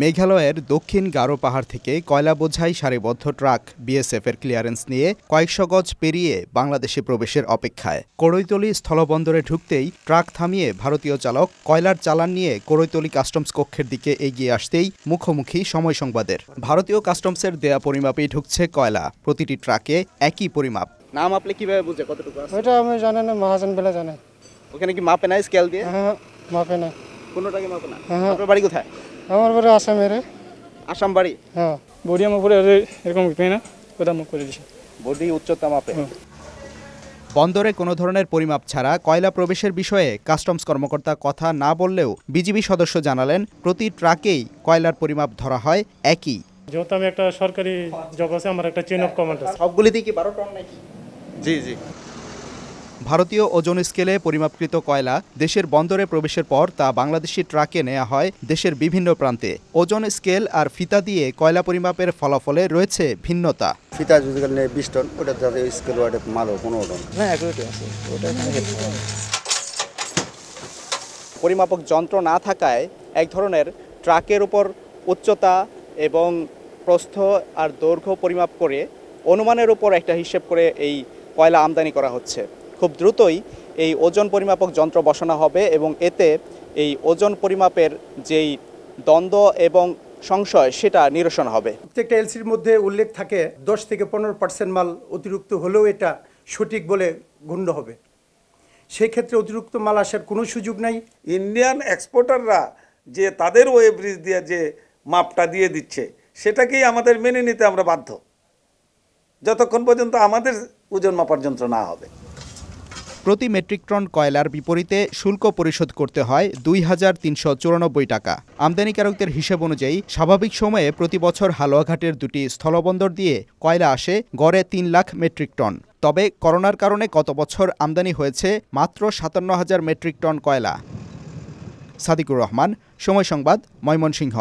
মেঘালয়ের দক্ষিণ গারো পাহাড় থেকে কয়লা বোঝাই সারিবদ্ধ ট্রাক বিএসএফের ক্লিয়ারেন্স নিয়ে কয়েকশো গজ পেরিয়ে বাংলাদেশে প্রবেশের অপেক্ষায় কড়ৈতলি স্থলবন্দরে ঢুকতেই ট্রাক থামিয়ে ভারতীয় চালক কয়লার চালান নিয়ে কড়ৈতলি কাস্টমস কক্ষের দিকে এগিয়ে আসতেই মুখোমুখি সময় সংবাদের ভারতীয় কাস্টমসের দেয়া পরিমাপেই ঢুকছে কয়লা প্রতিটি ট্রাকে একই পরিমাপ নাম আপনি কিভাবে বুঝে কতটুকু এটা আমি জানি না মহাজন বেলা জানে ওখানে কি মাপে নাই স্কেল দিয়ে হ্যাঁ মাপে না কোনোটাকে মাপে না হ্যাঁ। আপনার বাড়ি কোথায় আমার বাড়ি আসামের আসাম বাড়ি হ্যাঁ বডি আমার উপরে এরকম পেয়ে না ওটা মুখ করে দিছে বডি উচ্চতা মাপে হ্যাঁ। বন্দরে কোনো ধরনের পরিমাপ ছাড়া কয়লা প্রবেশের বিষয়ে কাস্টমস কর্মকর্তা কথা না বললেও বিজিবি সদস্য জানালেন প্রতি ট্রাকেই কয়লার পরিমাপ ধরা হয় একই যেহেতু আমি একটা সরকারি জব আছে আমার একটা চেন অফ কমান্ড আছে সবগুলিতেই কি বারো টন নাকি জি জি ভারতীয় ওজন স্কেলে পরিমাপকৃত কয়লা দেশের বন্দরে প্রবেশের পর তা বাংলাদেশি ট্রাকে নেওয়া হয় দেশের বিভিন্ন প্রান্তে ওজন স্কেল আর ফিতা দিয়ে কয়লা পরিমাপের ফলাফলে রয়েছে ভিন্নতা ফিতা যদি বিশ টন ওটা স্কেল মালও হ্যাঁ পরিমাপক যন্ত্র না থাকায় এক ধরনের ট্রাকের উপর উচ্চতা এবং প্রস্থ আর দৈর্ঘ্য পরিমাপ করে অনুমানের উপর একটা হিসেব করে এই কয়লা আমদানি করা হচ্ছে খুব দ্রুতই এই ওজন পরিমাপক যন্ত্র বসানো হবে এবং এতে এই ওজন পরিমাপের যেই দ্বন্দ্ব এবং সংশয় সেটা নিরসন হবে প্রত্যেকটা এলসির মধ্যে উল্লেখ থাকে দশ থেকে পনেরো পার্সেন্ট মাল অতিরিক্ত হলেও এটা সঠিক বলে গণ্য হবে সেক্ষেত্রে অতিরিক্ত মাল আসার কোনো সুযোগ নাই ইন্ডিয়ান এক্সপোর্টাররা যে তাদের ওয়েব্রিজ দিয়ে যে মাপটা দিয়ে দিচ্ছে সেটাকেই আমাদের মেনে নিতে আমরা বাধ্য যতক্ষণ পর্যন্ত আমাদের ওজন মাপার যন্ত্র না হবে প্রতি মেট্রিক টন কয়লার বিপরীতে শুল্ক পরিশোধ করতে হয় দুই হাজার তিনশো চুরানব্বই টাকা আমদানিকারকদের হিসেব অনুযায়ী স্বাভাবিক সময়ে প্রতি বছর হালুয়াঘাটের দুটি স্থলবন্দর দিয়ে কয়লা আসে গড়ে তিন লাখ মেট্রিক টন তবে করোনার কারণে কত বছর আমদানি হয়েছে মাত্র সাতান্ন হাজার মেট্রিক টন কয়লা সাদিকুর রহমান সময় সংবাদ ময়মনসিংহ